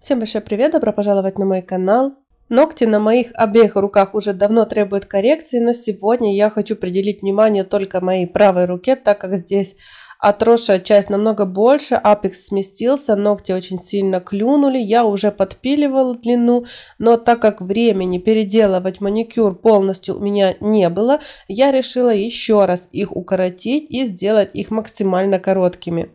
Всем большой привет, добро пожаловать на мой канал. Ногти на моих обеих руках уже давно требуют коррекции, но сегодня я хочу приделить внимание только моей правой руке, так как здесь отросшая часть намного больше, апекс сместился, ногти очень сильно клюнули, я уже подпиливала длину, но так как времени переделывать маникюр полностью у меня не было, я решила еще раз их укоротить и сделать их максимально короткими.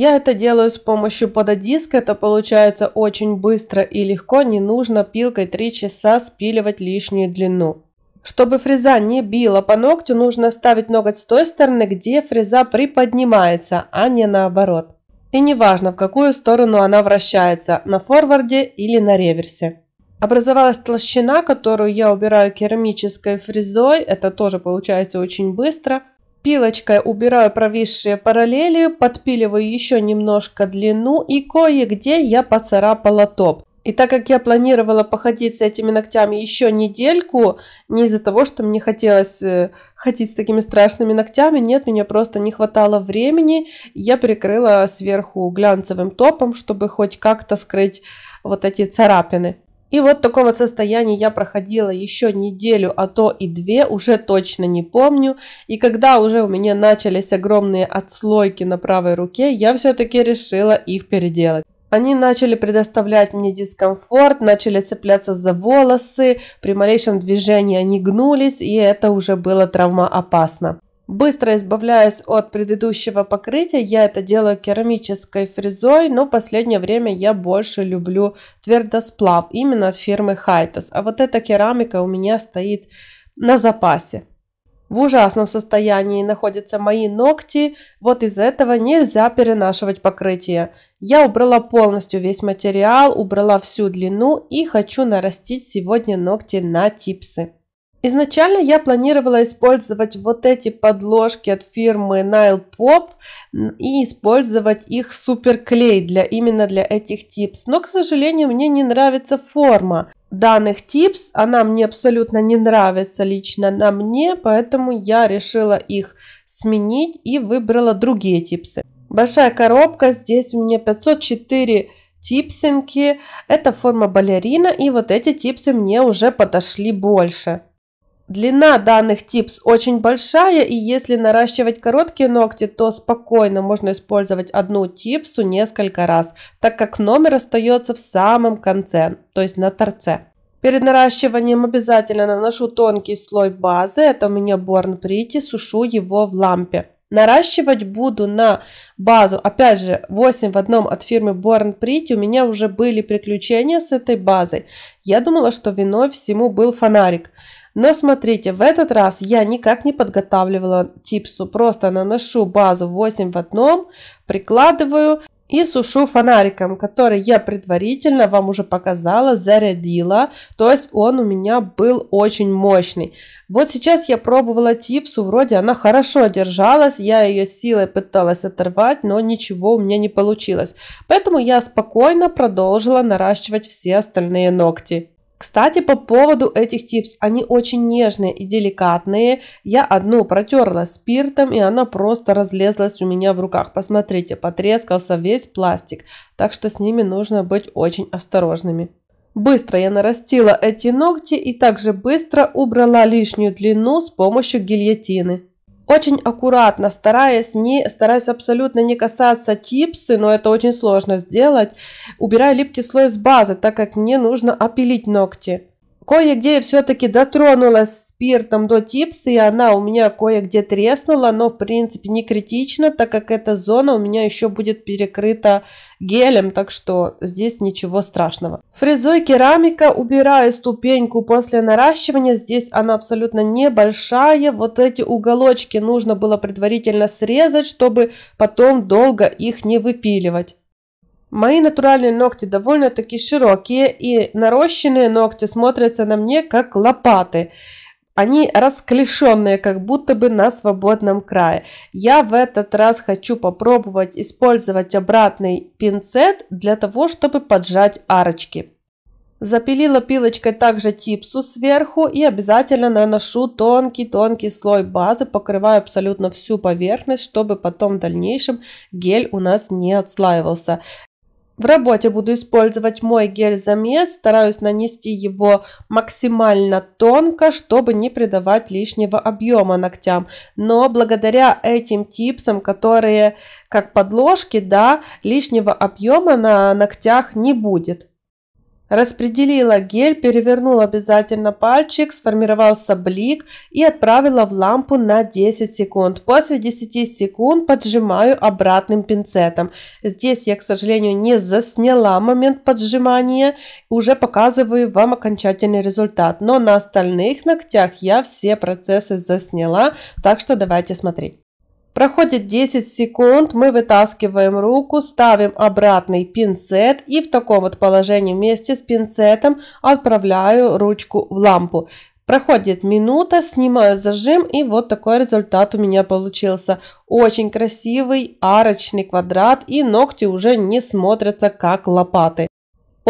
Я это делаю с помощью пододиска, это получается очень быстро и легко, не нужно пилкой 3 часа спиливать лишнюю длину. Чтобы фреза не била по ногтю, нужно ставить ноготь с той стороны, где фреза приподнимается, а не наоборот. И неважно, в какую сторону она вращается, на форварде или на реверсе. Образовалась толщина, которую я убираю керамической фрезой, это тоже получается очень быстро – Пилочкой убираю провисшие параллели, подпиливаю еще немножко длину и кое-где я поцарапала топ. И так как я планировала походить с этими ногтями еще недельку, не из-за того, что мне хотелось э, ходить с такими страшными ногтями, нет, мне просто не хватало времени, я прикрыла сверху глянцевым топом, чтобы хоть как-то скрыть вот эти царапины. И вот такого состояния я проходила еще неделю, а то и две, уже точно не помню. И когда уже у меня начались огромные отслойки на правой руке, я все-таки решила их переделать. Они начали предоставлять мне дискомфорт, начали цепляться за волосы, при малейшем движении они гнулись, и это уже было травмоопасно. Быстро избавляясь от предыдущего покрытия, я это делаю керамической фрезой, но в последнее время я больше люблю твердосплав, именно от фирмы Хайтос. А вот эта керамика у меня стоит на запасе. В ужасном состоянии находятся мои ногти, вот из-за этого нельзя перенашивать покрытие. Я убрала полностью весь материал, убрала всю длину и хочу нарастить сегодня ногти на типсы. Изначально я планировала использовать вот эти подложки от фирмы Nile Pop и использовать их суперклей для, именно для этих типс. Но, к сожалению, мне не нравится форма данных типс. Она мне абсолютно не нравится лично на мне, поэтому я решила их сменить и выбрала другие типсы. Большая коробка, здесь у меня 504 типсинки. Это форма балерина, и вот эти типсы мне уже подошли больше. Длина данных типс очень большая, и если наращивать короткие ногти, то спокойно можно использовать одну типсу несколько раз, так как номер остается в самом конце, то есть на торце. Перед наращиванием обязательно наношу тонкий слой базы, это у меня Born Pretty, сушу его в лампе. Наращивать буду на базу. Опять же, 8 в одном от фирмы Born Pretty. У меня уже были приключения с этой базой. Я думала, что виной всему был фонарик. Но смотрите, в этот раз я никак не подготавливала типсу. Просто наношу базу 8 в одном, прикладываю и сушу фонариком, который я предварительно вам уже показала, зарядила. То есть он у меня был очень мощный. Вот сейчас я пробовала типсу, вроде она хорошо держалась, я ее силой пыталась оторвать, но ничего у меня не получилось. Поэтому я спокойно продолжила наращивать все остальные ногти. Кстати, по поводу этих типс, они очень нежные и деликатные. Я одну протерла спиртом, и она просто разлезлась у меня в руках. Посмотрите, потрескался весь пластик, так что с ними нужно быть очень осторожными. Быстро я нарастила эти ногти и также быстро убрала лишнюю длину с помощью гильотины. Очень аккуратно, стараясь не, стараясь абсолютно не касаться типсы, но это очень сложно сделать, убираю липкий слой с базы, так как мне нужно опилить ногти. Кое-где я все-таки дотронулась спиртом до типса, и она у меня кое-где треснула, но в принципе не критично, так как эта зона у меня еще будет перекрыта гелем, так что здесь ничего страшного. Фрезой керамика, убираю ступеньку после наращивания, здесь она абсолютно небольшая, вот эти уголочки нужно было предварительно срезать, чтобы потом долго их не выпиливать. Мои натуральные ногти довольно-таки широкие, и нарощенные ногти смотрятся на мне как лопаты. Они расклешенные, как будто бы на свободном крае. Я в этот раз хочу попробовать использовать обратный пинцет для того, чтобы поджать арочки. Запилила пилочкой также типсу сверху и обязательно наношу тонкий-тонкий слой базы, покрываю абсолютно всю поверхность, чтобы потом в дальнейшем гель у нас не отслаивался. В работе буду использовать мой гель-замес, стараюсь нанести его максимально тонко, чтобы не придавать лишнего объема ногтям. Но благодаря этим типсам, которые как подложки, да, лишнего объема на ногтях не будет. Распределила гель, перевернула обязательно пальчик, сформировался блик и отправила в лампу на 10 секунд. После 10 секунд поджимаю обратным пинцетом. Здесь я, к сожалению, не засняла момент поджимания. Уже показываю вам окончательный результат. Но на остальных ногтях я все процессы засняла, так что давайте смотреть. Проходит 10 секунд, мы вытаскиваем руку, ставим обратный пинцет и в таком вот положении вместе с пинцетом отправляю ручку в лампу. Проходит минута, снимаю зажим и вот такой результат у меня получился. Очень красивый арочный квадрат и ногти уже не смотрятся как лопаты.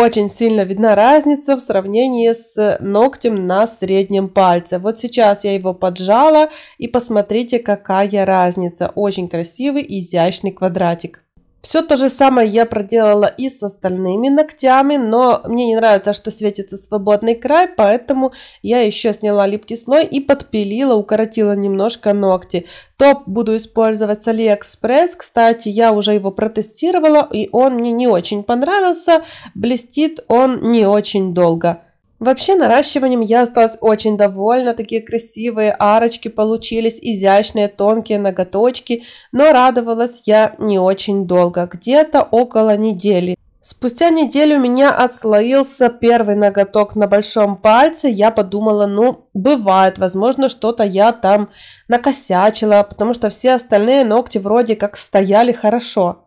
Очень сильно видна разница в сравнении с ногтем на среднем пальце. Вот сейчас я его поджала и посмотрите, какая разница. Очень красивый изящный квадратик. Все то же самое я проделала и с остальными ногтями, но мне не нравится, что светится свободный край, поэтому я еще сняла липкий слой и подпилила, укоротила немножко ногти. Топ буду использовать с AliExpress, кстати, я уже его протестировала и он мне не очень понравился, блестит он не очень долго. Вообще наращиванием я осталась очень довольна, такие красивые арочки получились, изящные тонкие ноготочки, но радовалась я не очень долго, где-то около недели. Спустя неделю у меня отслоился первый ноготок на большом пальце. Я подумала, ну, бывает, возможно, что-то я там накосячила, потому что все остальные ногти вроде как стояли хорошо.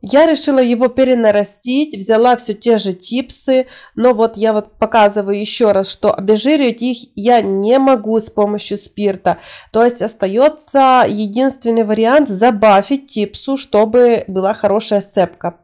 Я решила его перенарастить, взяла все те же типсы, но вот я вот показываю еще раз, что обезжиривать их я не могу с помощью спирта. То есть остается единственный вариант забафить типсу, чтобы была хорошая сцепка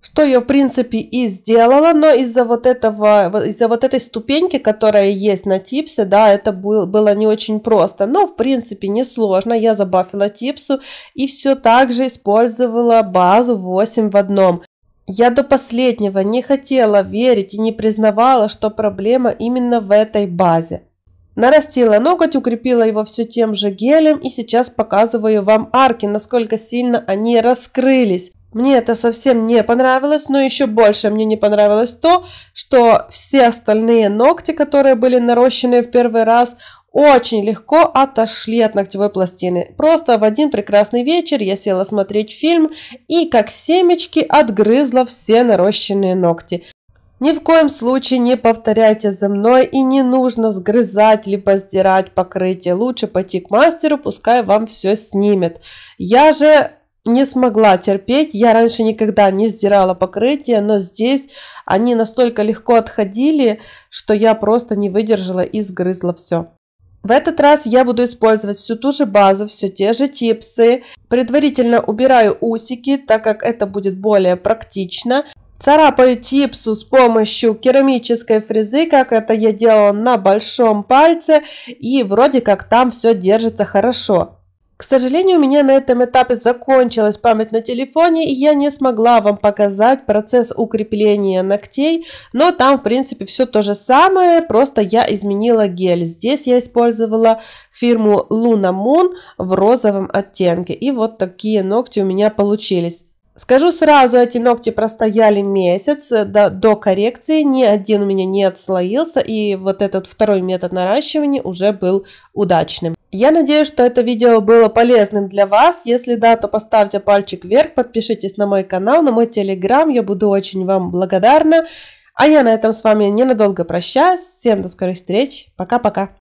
что я, в принципе, и сделала, но из-за вот этого, из-за вот этой ступеньки, которая есть на типсе, да, это было не очень просто, но, в принципе, несложно, я забафила типсу и все так же использовала базу 8 в одном. Я до последнего не хотела верить и не признавала, что проблема именно в этой базе. Нарастила ноготь, укрепила его все тем же гелем и сейчас показываю вам арки, насколько сильно они раскрылись. Мне это совсем не понравилось, но еще больше мне не понравилось то, что все остальные ногти, которые были нарощены в первый раз, очень легко отошли от ногтевой пластины. Просто в один прекрасный вечер я села смотреть фильм и как семечки отгрызла все нарощенные ногти. Ни в коем случае не повторяйте за мной и не нужно сгрызать либо сдирать покрытие. Лучше пойти к мастеру, пускай вам все снимет. Я же не смогла терпеть. Я раньше никогда не сдирала покрытие, но здесь они настолько легко отходили, что я просто не выдержала и сгрызла все. В этот раз я буду использовать всю ту же базу, все те же типсы. Предварительно убираю усики, так как это будет более практично. Царапаю типсу с помощью керамической фрезы, как это я делала на большом пальце. И вроде как там все держится хорошо. К сожалению, у меня на этом этапе закончилась память на телефоне, и я не смогла вам показать процесс укрепления ногтей, но там, в принципе, все то же самое, просто я изменила гель. Здесь я использовала фирму Luna Moon в розовом оттенке, и вот такие ногти у меня получились. Скажу сразу, эти ногти простояли месяц до, до коррекции, ни один у меня не отслоился, и вот этот второй метод наращивания уже был удачным. Я надеюсь, что это видео было полезным для вас. Если да, то поставьте пальчик вверх, подпишитесь на мой канал, на мой телеграм. Я буду очень вам благодарна. А я на этом с вами ненадолго прощаюсь. Всем до скорых встреч. Пока-пока.